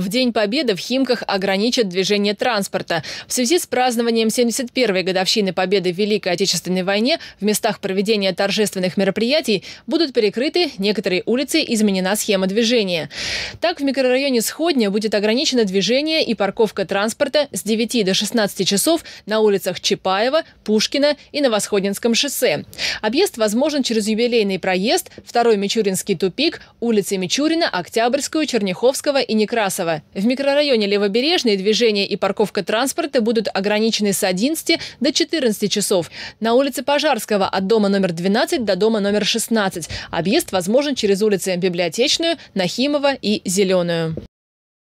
В День Победы в Химках ограничат движение транспорта. В связи с празднованием 71-й годовщины Победы в Великой Отечественной войне в местах проведения торжественных мероприятий будут перекрыты некоторые улицы, изменена схема движения. Так, в микрорайоне Сходня будет ограничено движение и парковка транспорта с 9 до 16 часов на улицах Чапаева, Пушкина и на Восходинском шоссе. Объезд возможен через юбилейный проезд, второй Мичуринский тупик, улицы Мичурина, Октябрьскую, Черняховского и Некрасова. Ленинского. В микрорайоне Левобережной движение и парковка транспорта будут ограничены с 11 до 14 часов. На улице Пожарского от дома номер 12 до дома номер 16. Объезд возможен через улицы Библиотечную, Нахимова и Зеленую.